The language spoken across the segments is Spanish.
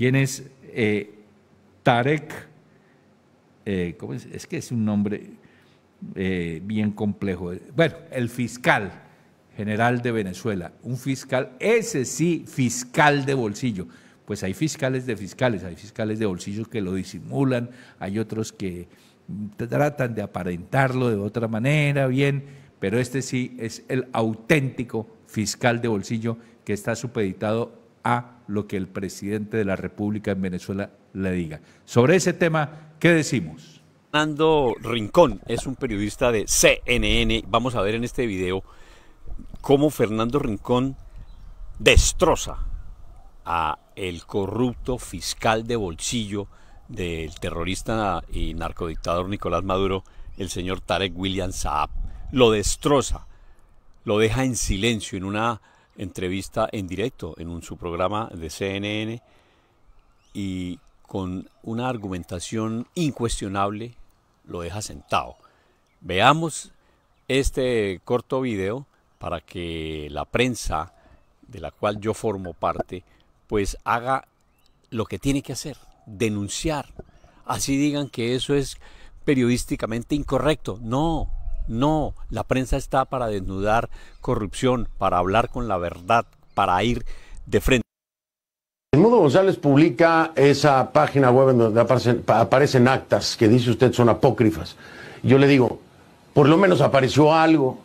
¿Quién es eh, Tarek? Eh, es? que es un nombre eh, bien complejo. Bueno, el fiscal general de Venezuela, un fiscal, ese sí, fiscal de bolsillo. Pues hay fiscales de fiscales, hay fiscales de bolsillo que lo disimulan, hay otros que tratan de aparentarlo de otra manera, bien, pero este sí es el auténtico fiscal de bolsillo que está supeditado a lo que el presidente de la República en Venezuela le diga. Sobre ese tema, ¿qué decimos? Fernando Rincón es un periodista de CNN. Vamos a ver en este video cómo Fernando Rincón destroza a el corrupto fiscal de bolsillo del terrorista y narcodictador Nicolás Maduro, el señor Tarek William Saab. Lo destroza, lo deja en silencio, en una entrevista en directo en un, su programa de CNN y con una argumentación incuestionable lo deja sentado. Veamos este corto video para que la prensa de la cual yo formo parte pues haga lo que tiene que hacer, denunciar. Así digan que eso es periodísticamente incorrecto. No, no, la prensa está para desnudar corrupción, para hablar con la verdad, para ir de frente. El Edmundo González publica esa página web en donde aparecen, aparecen actas que dice usted son apócrifas. Yo le digo, por lo menos apareció algo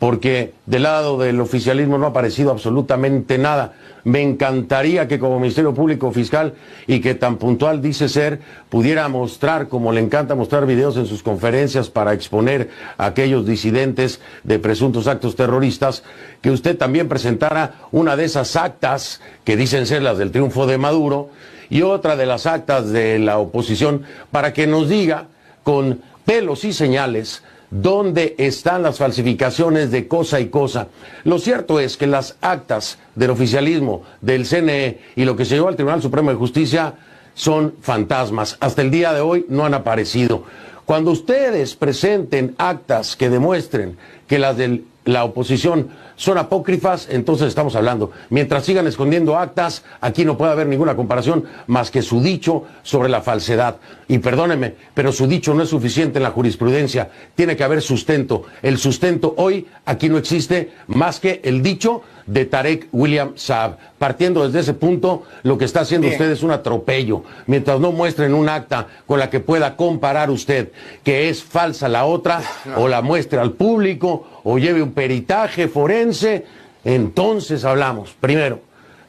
porque del lado del oficialismo no ha aparecido absolutamente nada. Me encantaría que como Ministerio Público Fiscal y que tan puntual dice ser, pudiera mostrar, como le encanta mostrar videos en sus conferencias para exponer a aquellos disidentes de presuntos actos terroristas, que usted también presentara una de esas actas que dicen ser las del triunfo de Maduro y otra de las actas de la oposición para que nos diga con pelos y señales dónde están las falsificaciones de cosa y cosa. Lo cierto es que las actas del oficialismo, del CNE y lo que se llevó al Tribunal Supremo de Justicia son fantasmas. Hasta el día de hoy no han aparecido. Cuando ustedes presenten actas que demuestren que las de la oposición son apócrifas, entonces estamos hablando. Mientras sigan escondiendo actas, aquí no puede haber ninguna comparación más que su dicho sobre la falsedad. Y perdónenme, pero su dicho no es suficiente en la jurisprudencia, tiene que haber sustento. El sustento hoy aquí no existe más que el dicho de Tarek William Saab. Partiendo desde ese punto, lo que está haciendo usted es un atropello. Mientras no muestren un acta con la que pueda comparar usted que es falsa la otra, o la muestre al público, o lleve un peritaje forense, entonces hablamos, primero.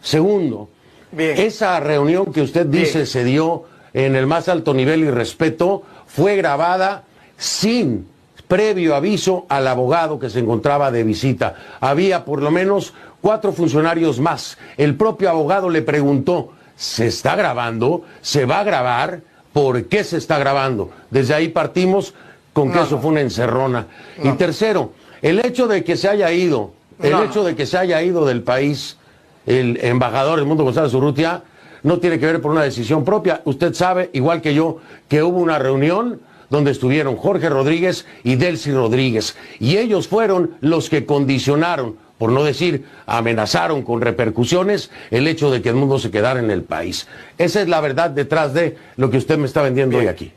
Segundo, esa reunión que usted dice se dio en el más alto nivel y respeto fue grabada sin previo aviso al abogado que se encontraba de visita. Había por lo menos cuatro funcionarios más. El propio abogado le preguntó, ¿se está grabando? ¿Se va a grabar? ¿Por qué se está grabando? Desde ahí partimos con que eso fue una encerrona. Y tercero, el hecho de que se haya ido, el hecho de que se haya ido del país el embajador del mundo González Urrutia, no tiene que ver por una decisión propia. Usted sabe, igual que yo, que hubo una reunión donde estuvieron Jorge Rodríguez y Delcy Rodríguez. Y ellos fueron los que condicionaron, por no decir amenazaron con repercusiones, el hecho de que el mundo se quedara en el país. Esa es la verdad detrás de lo que usted me está vendiendo hoy aquí.